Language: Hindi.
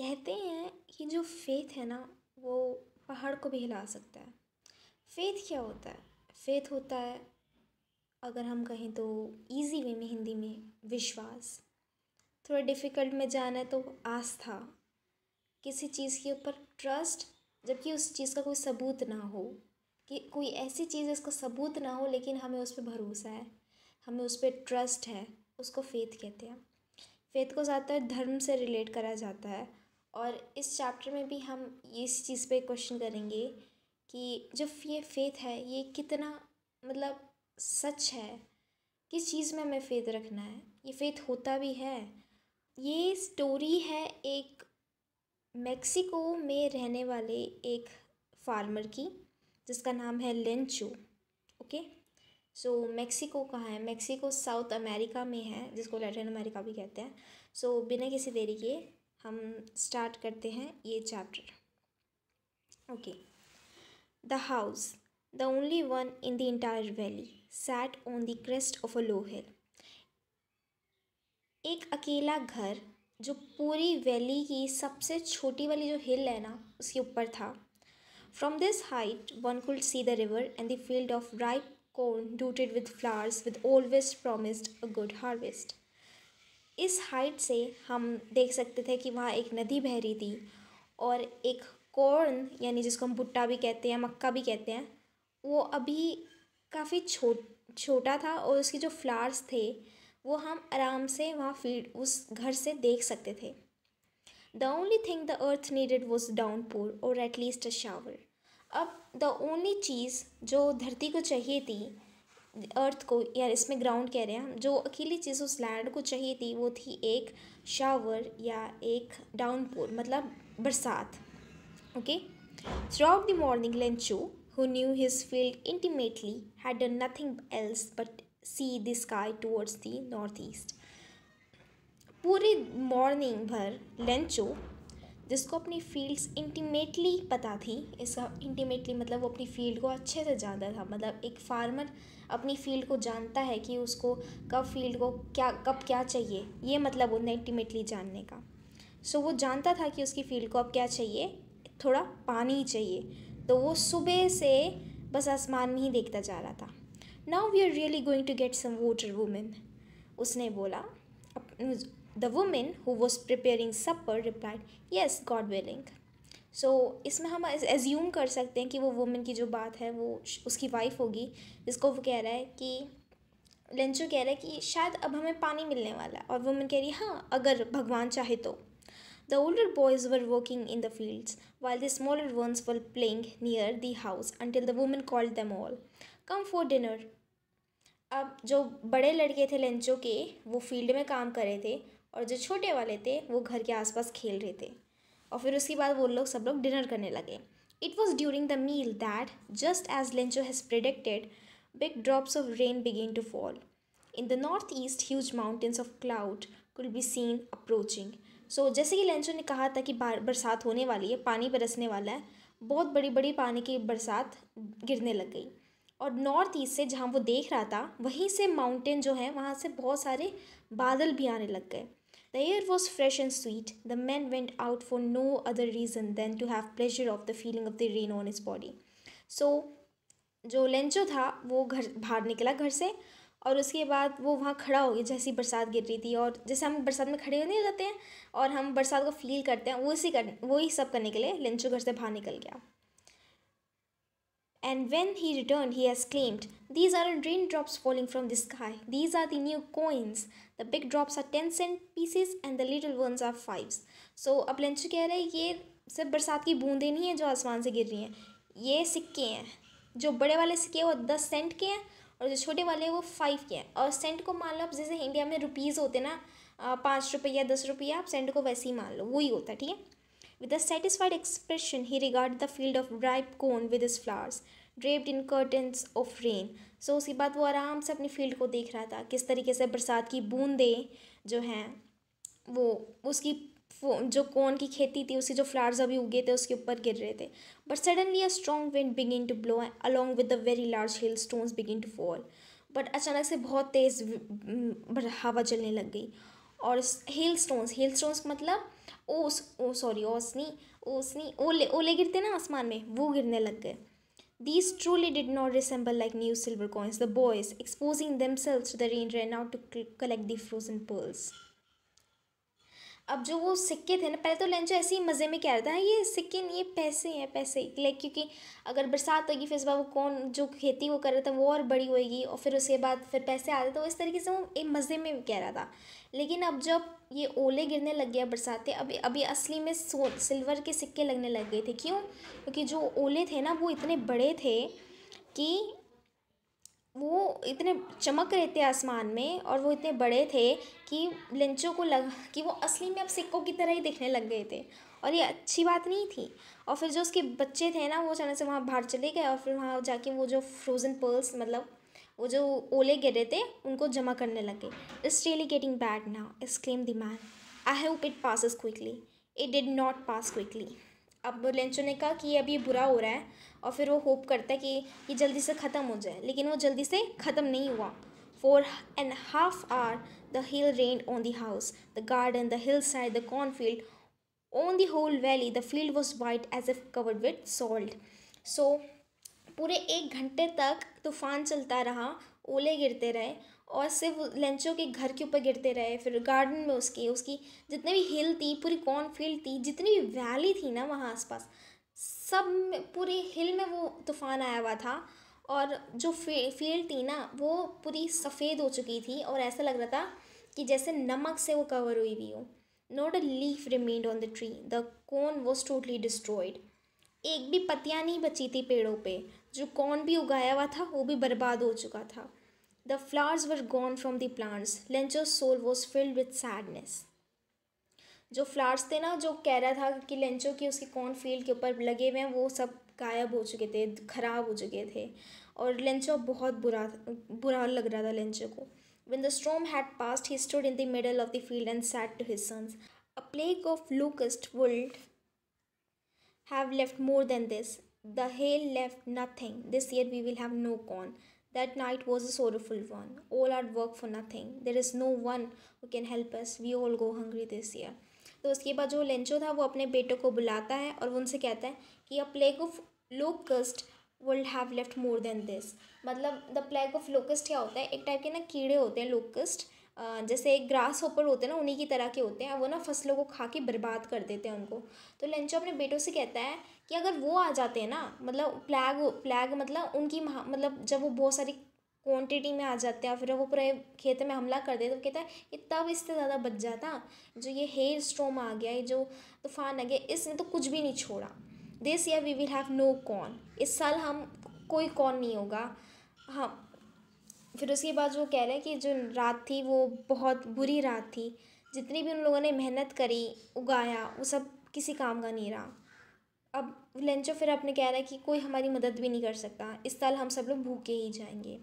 कहते हैं कि जो फेथ है ना वो पहाड़ को भी हिला सकता है फेथ क्या होता है फेथ होता है अगर हम कहें तो इजी वे में हिंदी में विश्वास थोड़ा डिफ़िकल्ट में जाना है तो आस्था किसी चीज़ के ऊपर ट्रस्ट जबकि उस चीज़ का कोई सबूत ना हो कि कोई ऐसी चीज़ है इसका सबूत ना हो लेकिन हमें उस पर भरोसा है हमें उस पर ट्रस्ट है उसको फेथ कहते हैं फेथ को ज़्यादातर धर्म से रिलेट करा जाता है और इस चैप्टर में भी हम इस चीज़ पे क्वेश्चन करेंगे कि जो ये फेथ है ये कितना मतलब सच है किस चीज़ में हमें फेथ रखना है ये फेथ होता भी है ये स्टोरी है एक मेक्सिको में रहने वाले एक फार्मर की जिसका नाम है लेंचो ओके सो मैक्सिको का है मैक्सिको साउथ अमेरिका में है जिसको लैटिन अमेरिका भी कहते हैं सो so, बिना किसी देरी के हम स्टार्ट करते हैं ये chapter okay the house the only one in the entire valley sat on the crest of a low hill एक अकेला घर जो पूरी वैली की सबसे छोटी वाली जो हिल है ना उसके ऊपर था from this height one could see the river and the field of ripe corn dotted with flowers with always promised a good harvest इस हाइट से हम देख सकते थे कि वहाँ एक नदी बह रही थी और एक कॉर्न यानी जिसको हम भुट्टा भी कहते हैं मक्का भी कहते हैं वो अभी काफ़ी छोट छोटा था और उसके जो फ्लावर्स थे वो हम आराम से वहाँ फीड उस घर से देख सकते थे the only thing the earth needed was downpour और एटलीस्ट अ शावर अब द ओनली चीज़ जो धरती को चाहिए थी अर्थ को या इसमें ग्राउंड कह रहे हैं हम जो अकेली चीज़ उस लैंड को चाहिए थी वो थी एक शावर या एक डाउनपोर मतलब बरसात okay throughout the morning Lencho knew his field intimately had done nothing else but see the sky towards the north east पूरी मॉर्निंग भर लेंचो जिसको अपनी फील्ड्स इंटीमेटली पता थी इसका इंटीमेटली मतलब वो अपनी फील्ड को अच्छे से जानता था मतलब एक फार्मर अपनी फील्ड को जानता है कि उसको कब फील्ड को क्या कब क्या चाहिए ये मतलब उन्हें इंटीमेटली जानने का सो so, वो जानता था कि उसकी फील्ड को अब क्या चाहिए थोड़ा पानी चाहिए तो वो सुबह से बस आसमान में ही देखता जा रहा था now we are really going to get some water woman उसने बोला the woman who was preparing supper replied yes God willing so इसमें हम एज्यूम कर सकते हैं कि वो वुमेन की जो बात है वो उसकी वाइफ होगी जिसको वो कह रहा है कि लंचो कह रहा है कि शायद अब हमें पानी मिलने वाला है और वुमेन कह रही है हाँ अगर भगवान चाहे तो the older boys were working in the fields while the smaller ones were playing near the house until the woman call the mall come for dinner अब जो बड़े लड़के थे लंचो के वो फील्ड में काम कर रहे थे और जो छोटे वाले थे वो घर के आसपास खेल रहे थे और फिर उसके बाद वो लोग सब लोग डिनर करने लगे it was during the meal that just as Lencho has predicted big drops of rain began to fall in the north east huge mountains of cloud could be seen approaching so जैसे कि लेंचो ने कहा था कि बरसात होने वाली है पानी बरसने वाला है बहुत बड़ी बड़ी पानी की बरसात गिरने लग गई और नॉर्थ ईस्ट से जहाँ वो देख रहा था वहीं से माउंटेन जो है वहाँ से बहुत सारे बादल भी आने लग गए The air was fresh and sweet. The man went out for no other reason than to have pleasure of the feeling of the rain on his body. So, जो लेंचो था वो घर बाहर निकला घर से और उसके बाद वो वहाँ खड़ा हो गया जैसी बरसात गिर रही थी और जैसे हम बरसात में खड़े होने जाते हैं और हम बरसात को फील करते हैं वो इसी कर वो ही सब करने के लिए लंचो घर से बाहर निकल गया and when he return he has claimed these are rain drops falling from the sky these are the new coins the big drops are ten cent pieces and the little ones are fives so अब लंच कह रहे हैं ये सिर्फ बरसात की बूंदें नहीं हैं जो आसमान से गिर रही हैं ये सिक्के हैं जो बड़े वाले सिक्के वो दस सेंट के हैं और जो छोटे वाले हैं वो फाइव के हैं और सेंट को मान लो आप जैसे इंडिया में रुपीज़ होते ना पाँच रुपया दस रुपया आप सेंट को वैसे ही मान लो वही होता है ठीक है with a satisfied expression he regard the field of ripe corn with his flowers draped in curtains of rain so उसके बाद वो आराम से अपने फील्ड को देख रहा था किस तरीके से बरसात की बूंदें जो हैं वो उसकी जो कौन की खेती थी उसके जो फ्लावर्स अभी उगे थे उसके ऊपर गिर रहे थे but suddenly a strong wind begin to blow along with the very large hailstones begin to fall but अचानक से बहुत तेज़ हवा चलने लग गई और हिल स्टोन्स हिल स्टोन्स मतलब ओस ओ सॉरी ओसनी ओसनी ओले ओले गिरते ना आसमान में वो गिरने लग गए These truly did not resemble like new silver coins. The boys, exposing themselves to the rain, ran out to collect the frozen pearls. अब जो वो सिक्के थे ना पहले तो लंच ऐसे ही मज़े में कह रहा था हाँ, ये सिक्के नहीं ये पैसे हैं पैसे लाइक क्योंकि अगर बरसात होगी फिर उसके बाद वो कौन जो खेती वो कर रहा था वो और बड़ी होएगी और फिर उसके बाद फिर पैसे आते तो इस तरीके से वो एक मज़े में भी कह रहा था लेकिन अब जब ये ओले गिरने लग गया बरसातें अभी अभी असली में सो सिल्वर के सिक्के लगने लग गए थे क्यों क्योंकि जो ओले थे ना वो इतने बड़े थे कि वो इतने चमक रहे थे आसमान में और वो इतने बड़े थे कि लंचों को लग कि वो असली में अब सिक्कों की तरह ही दिखने लग गए थे और ये अच्छी बात नहीं थी और फिर जो उसके बच्चे थे ना वो अचानक से वहाँ बाहर चले गए और फिर वहाँ जाके वो जो फ्रोज़न पर्ल्स मतलब वो जो ओले गिरे थे उनको जमा करने लगे it's really getting bad now exclaim the man I have it passes quickly it did not pass quickly अब लेंचो ने कहा कि अब ये बुरा हो रहा है और फिर वो होप करता है कि ये जल्दी से ख़त्म हो जाए लेकिन वो जल्दी से ख़त्म नहीं हुआ four and half hour the hail rain on the house the garden the hillside the cornfield on the whole valley the field was white as if covered with salt so पूरे एक घंटे तक तूफान चलता रहा ओले गिरते रहे और सिर्फ लेंचो के घर के ऊपर गिरते रहे फिर गार्डन में उसकी उसकी जितनी भी हिल थी पूरी कॉर्नफील्ड थी जितनी भी वैली थी ना वहाँ आसपास सब में पूरे हिल में वो तूफान आया हुआ था और जो फील्ड थी ना वो पूरी सफ़ेद हो चुकी थी और ऐसा लग रहा था कि जैसे नमक से वो कवर हुई हुई हो not a leaf remained on the tree the corn was totally destroyed एक भी पत्तियाँ नहीं बची थी पेड़ों पे जो कॉर्न भी उगाया हुआ था वो भी बर्बाद हो चुका था The flowers were gone from the plants. Lencho's soul was filled with sadness. जो फ्लावर्स थे ना जो कह रहा था कि लेंचो की उसके कॉर्न फील्ड के ऊपर लगे हुए हैं वो सब गायब हो चुके थे ख़राब हो चुके थे और लेंचो बहुत बुरा बुरा लग रहा था लेंचो को When the storm had passed, he stood in the middle of the field and said to his sons, A plague of locusts would have left more than this. The hail left nothing. This year we will have no corn. That night was a sorrowful one. All our work for nothing. There is no one who can help us. We all go hungry this year. तो उसके बाद जो लेंचो था वो अपने बेटों को बुलाता है और वो उनसे कहता है कि a plague of locust would have left more than this मतलब द प्लेग ऑफ लोकस्ट क्या होता है एक टाइप के ना कीड़े होते हैं लोकस्ट जैसे ग्रास होपर होते हैं ना उन्हीं की तरह के होते हैं वो ना फसलों को खा के बर्बाद कर देते हैं उनको तो लेंचो अपने बेटों से कहता है कि अगर वो आ जाते हैं ना मतलब प्लैग प्लैग मतलब उनकी मतलब जब वो बहुत सारी क्वांटिटी में आ जाते हैं फिर वो पूरे खेत में हमला कर देते तो कहता है कि तब इससे ज़्यादा बच जाता जो ये हेयर स्ट्रोम आ गया ये जो तूफान आ गया इसने तो कुछ भी नहीं छोड़ा this year we will have no corn इस साल हम कोई कॉर्न नहीं होगा हम फिर उसके बाद वो कह रहे हैं कि जो रात थी वो बहुत बुरी रात थी जितनी भी उन लोगों ने मेहनत करी उगाया वो सब किसी काम का नहीं रहा अब लेंचो फिर अपने कह रहा है कि कोई हमारी मदद भी नहीं कर सकता इस साल हम सब लोग भूखे ही जाएंगे